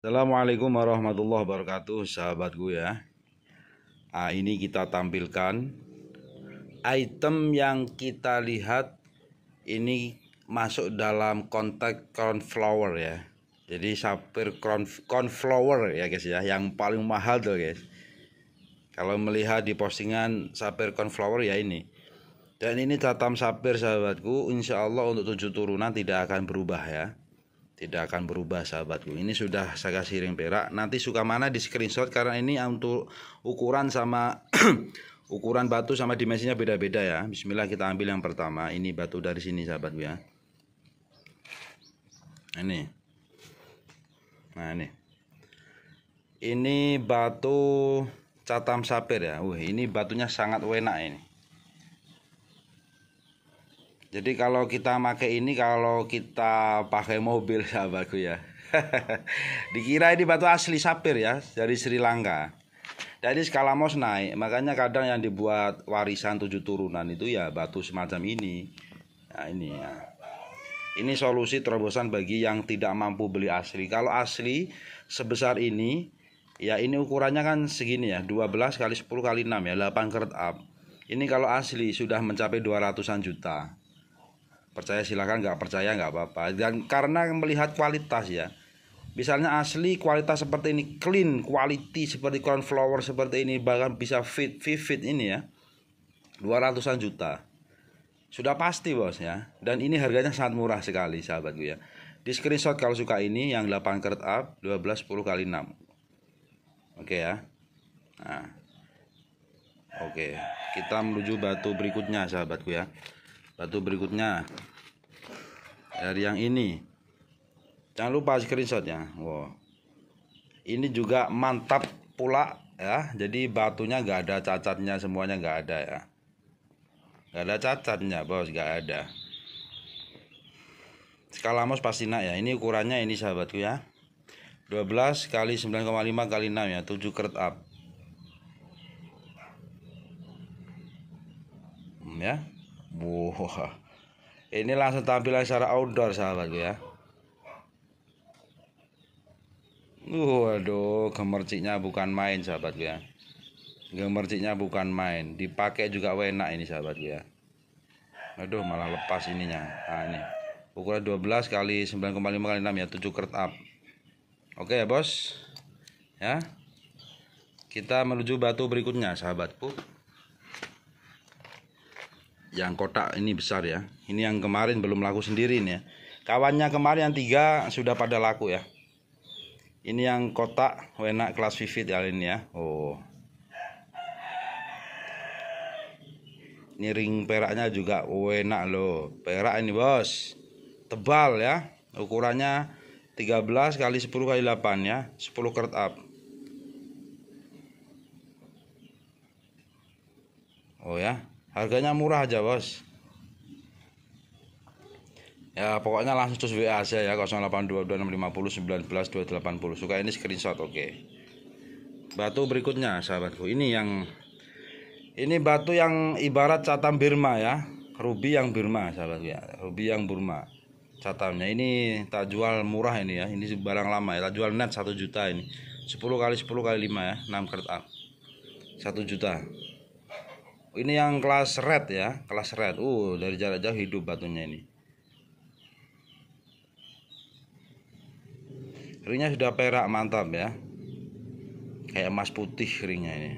Assalamualaikum warahmatullahi wabarakatuh sahabatku ya nah, Ini kita tampilkan Item yang kita lihat ini masuk dalam konteks cornflower ya Jadi sapir corn, cornflower ya guys ya Yang paling mahal tuh guys Kalau melihat di postingan sapir cornflower ya ini Dan ini tatam sapir sahabatku Insya Allah untuk tujuh turunan tidak akan berubah ya tidak akan berubah sahabatku ini sudah saya kasih ring perak nanti suka mana di screenshot karena ini untuk ukuran sama ukuran batu sama dimensinya beda-beda ya Bismillah kita ambil yang pertama ini batu dari sini sahabatku ya ini nah ini ini batu catam sapir ya uh ini batunya sangat enak ini jadi kalau kita pakai ini kalau kita pakai mobil sahabatku ya. ya. Dikira ini batu asli sapir ya dari Sri Lanka. Dari skala mos naik, makanya kadang yang dibuat warisan tujuh turunan itu ya batu semacam ini. Nah, ini ya. Ini solusi terobosan bagi yang tidak mampu beli asli. Kalau asli sebesar ini, ya ini ukurannya kan segini ya, 12 kali 10 kali 6 ya, 8 karat up. Ini kalau asli sudah mencapai 200-an juta percaya silahkan nggak percaya nggak apa-apa dan karena melihat kualitas ya misalnya asli kualitas seperti ini clean quality seperti cornflower seperti ini bahkan bisa fit vivid ini ya 200an juta sudah pasti bos ya dan ini harganya sangat murah sekali sahabatku ya di screenshot kalau suka ini yang 8 kert up 12 10 kali 6 oke ya nah oke kita menuju batu berikutnya sahabatku ya batu berikutnya dari yang ini jangan lupa screenshot ya wow ini juga mantap pula ya jadi batunya nggak ada cacatnya semuanya nggak ada ya nggak ada cacatnya bos nggak ada skalamos pastina ya ini ukurannya ini sahabatku ya 12 kali 9,5 kali 6 ya 7 kert up hmm, ya Wah. Ini langsung tampilan secara outdoor sahabat ya. Waduh, gemerciknya bukan main sahabat ya. Gemerciknya bukan main, dipakai juga enak ini sahabat ya. Aduh, malah lepas ininya. Nah, ini. Ukuran 12 kali 9,5 kali 6 ya, 7 kert up. Oke ya, Bos. Ya. Kita menuju batu berikutnya, sahabatku yang kotak ini besar ya ini yang kemarin belum laku sendiri nih ya kawannya kemarin yang tiga sudah pada laku ya ini yang kotak wena kelas vivid ya ini ya oh ini ring peraknya juga wena loh perak ini bos tebal ya ukurannya 13 kali 10 kali 8 ya 10 kert up oh ya harganya murah aja bos ya pokoknya langsung terus WA aja ya 082265091280 suka ini screenshot oke okay. batu berikutnya sahabatku ini yang ini batu yang ibarat catam Birma ya ruby yang Birma sahabatku ya ruby yang Burma catamnya ini tak jual murah ini ya ini barang lama ya tak jual net 1 juta ini 10 kali 10 kali 5 ya 6 karat 1 juta ini yang kelas red ya kelas red uh dari jarak jauh hidup batunya ini ringnya sudah perak mantap ya kayak emas putih ringnya ini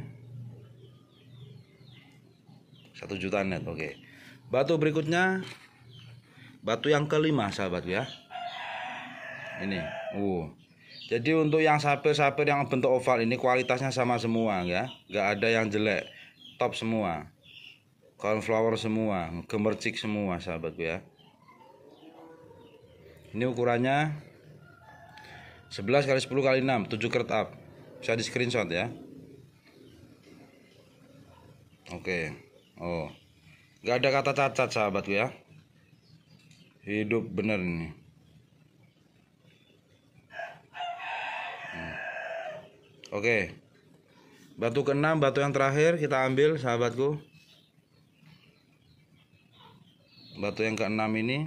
satu juta net oke okay. batu berikutnya batu yang kelima sahabat ya ini uh jadi untuk yang sapir-sapir yang bentuk oval ini kualitasnya sama semua ya nggak ada yang jelek top semua cornflower semua gemercik semua sahabatku ya ini ukurannya 11 kali 10 kali 6 7 kert up bisa di screenshot ya Oke. Oh. Gak ada kata cacat sahabatku ya. Hidup bener ini. Hmm. oke Oke. Batu keenam, batu yang terakhir kita ambil sahabatku. Batu yang keenam ini.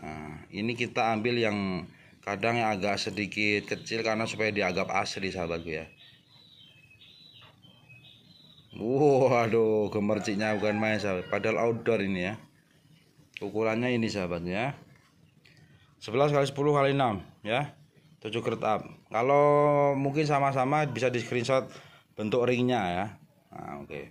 Nah, ini kita ambil yang kadang yang agak sedikit kecil karena supaya dianggap asli sahabatku ya. Waduh, aduh, gemerciknya bukan main sahabat. Padahal outdoor ini ya. Ukurannya ini sahabatnya. Sebelas kali sepuluh kali enam, ya. 7 grade kalau mungkin sama-sama bisa di screenshot bentuk ringnya ya nah, oke okay.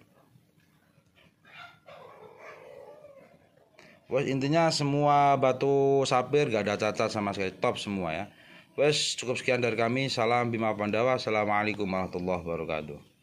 Wes intinya semua batu sapir gak ada cacat sama sekali top semua ya. Wes cukup sekian dari kami. Salam Bima Pandawa. Assalamualaikum warahmatullahi wabarakatuh.